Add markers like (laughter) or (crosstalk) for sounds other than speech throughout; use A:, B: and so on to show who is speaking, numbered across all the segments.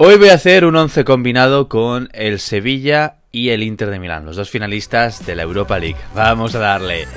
A: Hoy voy a hacer un 11 combinado con el Sevilla y el Inter de Milán, los dos finalistas de la Europa League. Vamos a darle.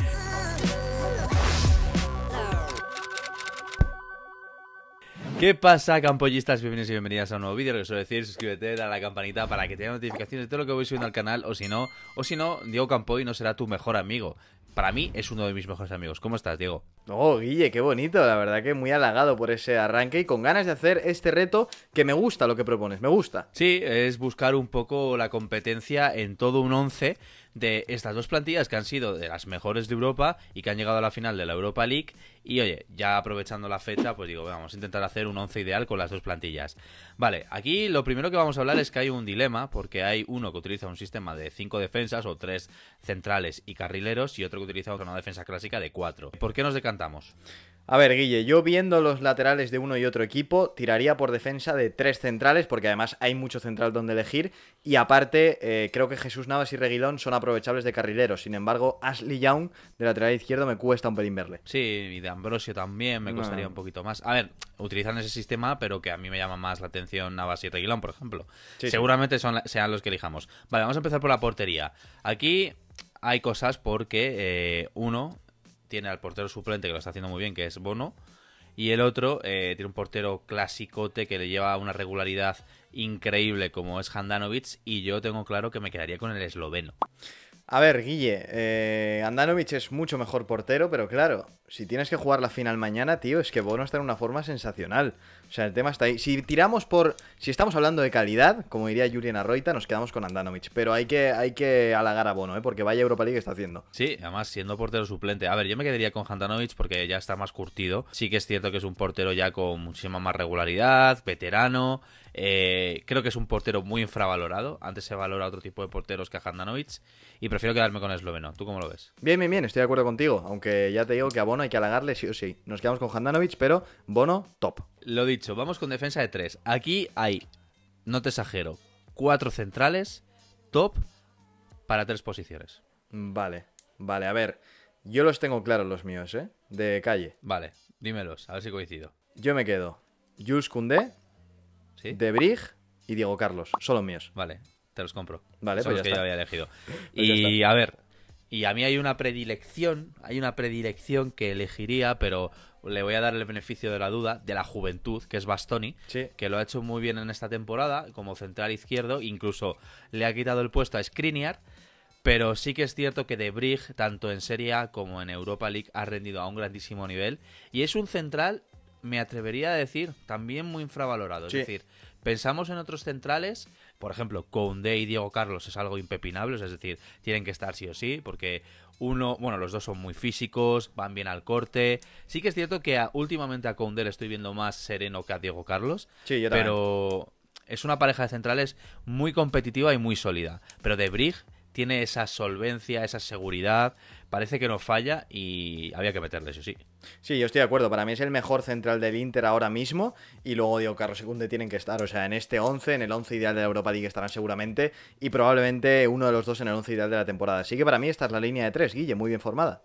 A: ¿Qué pasa, campollistas? Bienvenidos y bienvenidas a un nuevo vídeo. Lo que suelo decir, suscríbete, dale a la campanita para que te notificaciones de todo lo que voy subiendo al canal. O si no, o si no, Diego Campoy no será tu mejor amigo para mí es uno de mis mejores amigos. ¿Cómo estás, Diego?
B: Oh, Guille, qué bonito. La verdad que muy halagado por ese arranque y con ganas de hacer este reto que me gusta lo que
A: propones, me gusta. Sí, es buscar un poco la competencia en todo un 11 de estas dos plantillas que han sido de las mejores de Europa y que han llegado a la final de la Europa League. Y oye, ya aprovechando la fecha, pues digo, vamos a intentar hacer un 11 ideal con las dos plantillas. Vale, aquí lo primero que vamos a hablar es que hay un dilema, porque hay uno que utiliza un sistema de cinco defensas o tres centrales y carrileros y otro que con una defensa clásica de 4. ¿Por qué nos decantamos?
B: A ver, Guille, yo viendo los laterales de uno y otro equipo, tiraría por defensa de tres centrales, porque además hay mucho central donde elegir. Y aparte, eh, creo que Jesús Navas y Reguilón son aprovechables de carrileros. Sin embargo, Ashley Young, de lateral izquierdo, me cuesta un pelín verle. Sí, y de Ambrosio
A: también me costaría un poquito más. A ver, utilizan ese sistema, pero que a mí me llama más la atención Navas y Reguilón, por ejemplo. Seguramente sean los que elijamos. Vale, vamos a empezar por la portería. Aquí hay cosas porque eh, uno tiene al portero suplente que lo está haciendo muy bien, que es Bono, y el otro eh, tiene un portero clasicote que le lleva una regularidad increíble como es Handanovic, y yo tengo claro que me quedaría con el esloveno.
B: A ver, Guille, eh, Handanovic es mucho mejor portero, pero claro, si tienes que jugar la final mañana, tío, es que Bono está en una forma sensacional. O sea, el tema está ahí. Si tiramos por. Si estamos hablando de calidad, como diría Julian Arroita, nos quedamos con Andanovic. Pero hay que, hay que halagar a Bono, ¿eh? porque vaya Europa League está haciendo.
A: Sí, además siendo portero suplente. A ver, yo me quedaría con Handanovic porque ya está más curtido. Sí que es cierto que es un portero ya con muchísima más regularidad, veterano. Eh, creo que es un portero muy infravalorado. Antes se valora otro tipo de porteros que a Handanovic. Y prefiero quedarme con el esloveno. ¿Tú cómo lo ves?
B: Bien, bien, bien. Estoy de acuerdo contigo. Aunque ya te digo que a Bono hay que halagarle sí o sí. Nos
A: quedamos con Handanovic, pero Bono top. Lo dicho, vamos con defensa de tres. Aquí hay, no te exagero, cuatro centrales top para tres posiciones. Vale, vale, a ver. Yo los tengo claros los míos, ¿eh? De calle. Vale, dímelos, a ver si coincido.
B: Yo me quedo Jules Koundé, De
A: y Diego Carlos. Son los míos. Vale, te los compro. Vale, pues, (laughs) pues ya había elegido. y a ver, y a mí hay una predilección, hay una predilección que elegiría, pero le voy a dar el beneficio de la duda, de la juventud, que es Bastoni, que lo ha hecho muy bien en esta temporada como central izquierdo, incluso le ha quitado el puesto a Skriniar, pero sí que es cierto que De Brig, tanto en Serie A como en Europa League, ha rendido a un grandísimo nivel y es un central, me atrevería a decir, también muy infravalorado, es decir, pensamos en otros centrales por ejemplo, Koundé y Diego Carlos es algo impepinable, es decir, tienen que estar sí o sí, porque uno, bueno, los dos son muy físicos, van bien al corte. Sí que es cierto que últimamente a Koundé le estoy viendo más sereno que a Diego Carlos, sí, pero es una pareja de centrales muy competitiva y muy sólida. Pero De Brig tiene esa solvencia, esa seguridad, parece que no falla y había que meterle, eso sí. Sí, yo estoy de
B: acuerdo, para mí es el mejor central del Inter ahora mismo y luego digo, Carlos Secunde tienen que estar, o sea, en este 11, en el 11 ideal de la Europa League estarán seguramente y probablemente uno de los dos en el 11 ideal de la temporada. Así que para mí esta es la línea de tres, Guille, muy bien formada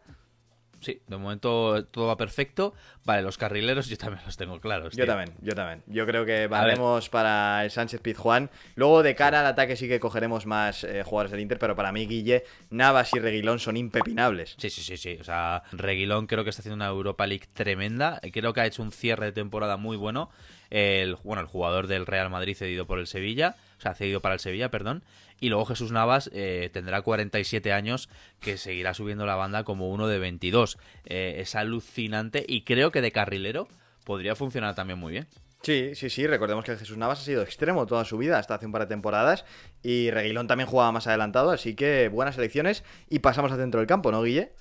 A: sí, de momento todo va perfecto. Vale, los carrileros yo también los tengo claros. Yo también, yo también. Yo creo que valemos para el
B: Sánchez Pizjuán. Luego, de cara al ataque, sí que cogeremos más eh, jugadores del Inter, pero para mí, Guille,
A: Navas y Reguilón son impepinables. Sí, sí, sí, sí. O sea, Reguilón creo que está haciendo una Europa League tremenda. Creo que ha hecho un cierre de temporada muy bueno. El, bueno, el jugador del Real Madrid cedido por el Sevilla o sea, cedido para el Sevilla, perdón. Y luego Jesús Navas eh, tendrá 47 años, que seguirá subiendo la banda como uno de 22. Eh, es alucinante y creo que de carrilero podría funcionar también muy bien.
B: Sí, sí, sí, recordemos que Jesús Navas ha sido extremo toda su vida, hasta hace un par de temporadas, y Reguilón también jugaba más adelantado, así que buenas elecciones y pasamos a centro del campo, ¿no, Guille?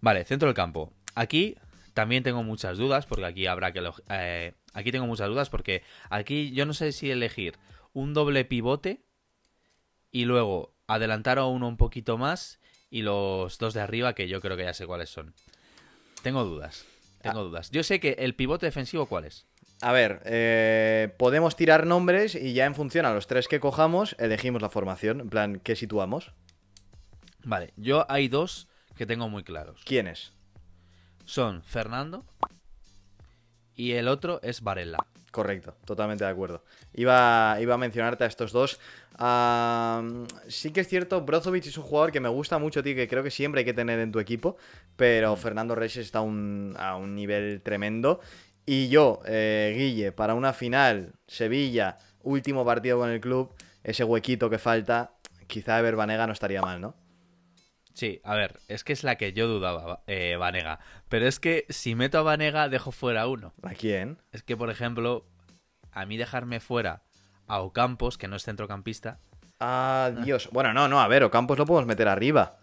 A: Vale, centro del campo. Aquí también tengo muchas dudas, porque aquí habrá que... Eh, aquí tengo muchas dudas, porque aquí yo no sé si elegir un doble pivote y luego adelantar a uno un poquito más y los dos de arriba que yo creo que ya sé cuáles son. Tengo dudas, tengo ah. dudas. Yo sé que el pivote defensivo cuál es.
B: A ver, eh, podemos tirar nombres y ya en función a los tres que cojamos elegimos la formación, en plan, ¿qué situamos?
A: Vale, yo hay dos que tengo muy claros. ¿Quiénes? Son Fernando y el otro es Varela. Correcto, totalmente de acuerdo. Iba, iba
B: a mencionarte a estos dos. sí que es cierto, Brozovic es un jugador que me gusta mucho, tío, que creo que siempre hay que tener en tu equipo, pero Fernando Reyes está a un nivel tremendo. Y yo, eh, Guille, para una final, Sevilla, último partido con el club, ese huequito que falta, quizá Everbanega no estaría mal, ¿no?
A: Sí, a ver, es que es la que yo dudaba, eh, Vanega. Pero es que si meto a Vanega, dejo fuera a uno. ¿A quién? Es que, por ejemplo, a mí dejarme fuera a Ocampos, que no es centrocampista.
B: Ah, Dios. Bueno, no, no, a ver, Ocampos lo podemos meter arriba.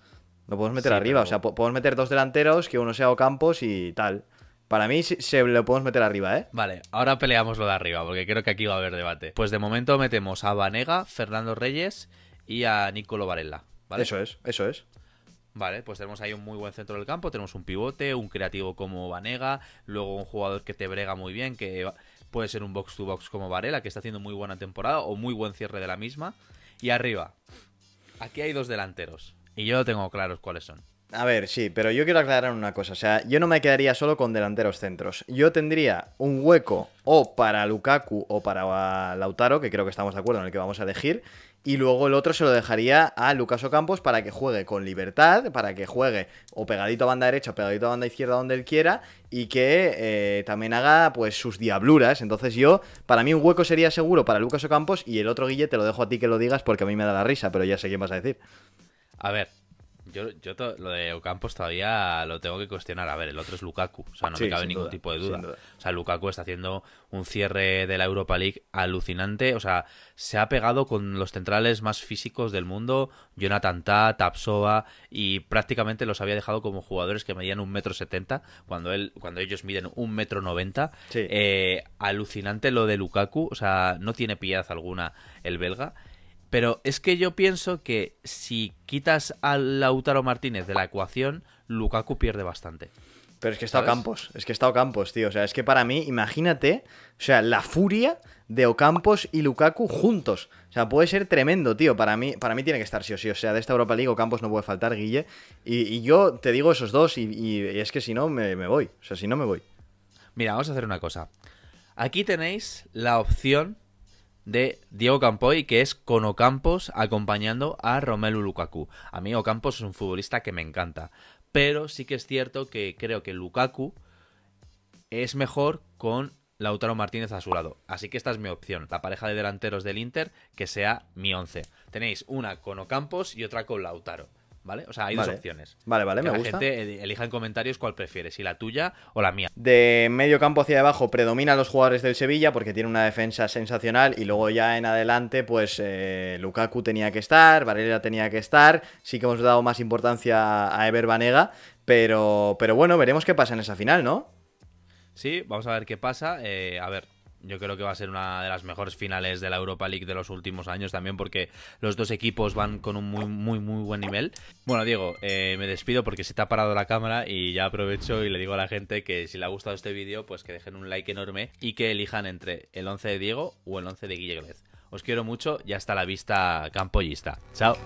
B: Lo podemos meter arriba. O sea, podemos meter dos delanteros, que uno sea Ocampos y tal. Para mí se lo podemos meter arriba, ¿eh?
A: Vale, ahora peleamos lo de arriba, porque creo que aquí va a haber debate. Pues de momento metemos a Vanega, Fernando Reyes y a Nicolo Varela. ¿vale? Eso es, eso es. Vale, pues tenemos ahí un muy buen centro del campo, tenemos un pivote, un creativo como Vanega, luego un jugador que te brega muy bien, que puede ser un box to box como Varela, que está haciendo muy buena temporada o muy buen cierre de la misma. Y arriba, aquí hay dos delanteros, y yo tengo claros cuáles son.
B: A ver, sí, pero yo quiero aclarar una cosa. O sea, yo no me quedaría solo con delanteros centros. Yo tendría un hueco o para Lukaku o para Lautaro, que creo que estamos de acuerdo en el que vamos a elegir. Y luego el otro se lo dejaría a Lucas Ocampos para que juegue con libertad, para que juegue o pegadito a banda derecha o pegadito a banda izquierda donde él quiera y que eh, también haga pues sus diabluras. Entonces yo, para mí un hueco sería seguro para Lucas Ocampos y el otro Guille te lo dejo a ti que lo digas porque a mí me da la risa, pero ya sé quién vas a decir.
A: A ver, yo, yo lo de Ocampos todavía lo tengo que cuestionar. A ver, el otro es Lukaku. O sea, no me cabe ningún tipo de duda. O sea, Lukaku está haciendo un cierre de la Europa League alucinante. O sea, se ha pegado con los centrales más físicos del mundo. Jonathan Ta, Tapsova. Y prácticamente los había dejado como jugadores que medían un metro setenta. Cuando, él, cuando ellos miden un metro noventa. Eh, alucinante lo de Lukaku. O sea, no tiene piedad alguna el belga. Pero es que yo pienso que si quitas a Lautaro Martínez de la ecuación, Lukaku pierde bastante. Pero es que está Ocampos. es que está Ocampos,
B: tío. O sea, es que para mí, imagínate, o sea, la furia de Ocampos y Lukaku juntos. O sea, puede ser tremendo, tío. Para mí, para mí tiene que estar sí o sí. O sea, de esta Europa League Ocampos no puede faltar, Guille. Y, yo te digo esos dos y, es que si no, me, me voy. O sea, si no, me voy.
A: Mira, vamos a hacer una cosa. Aquí tenéis la opción de Diego Campoy, que es con Ocampos acompañando a Romelu Lukaku. A mí Ocampos es un futbolista que me encanta, pero sí que es cierto que creo que Lukaku es mejor con Lautaro Martínez a su lado. Así que esta es mi opción, la pareja de delanteros del Inter, que sea mi 11. Tenéis una con Ocampos y otra con Lautaro. ¿vale? O sea, hay dos opciones. Vale, vale, me la gente eh, elija en comentarios cuál prefieres si la tuya o la mía. De
B: medio campo hacia abajo predominan los jugadores del Sevilla porque tiene una defensa sensacional y luego ya en adelante, pues eh, Lukaku tenía que estar, Varela tenía que estar. Sí que hemos dado más importancia a Ever Banega, pero, pero bueno, veremos qué pasa en esa final, ¿no?
A: Sí, vamos a ver qué pasa. Eh, a ver, yo creo que va a ser una de las mejores finales de la Europa League de los últimos años también porque los dos equipos van con un muy, muy, muy buen nivel. Bueno, Diego, eh, me despido porque se te ha parado la cámara y ya aprovecho y le digo a la gente que si le ha gustado este vídeo, pues que dejen un like enorme y que elijan entre el 11 de Diego o el 11 de Guilleglez. Os quiero mucho y hasta la vista campollista. Chao.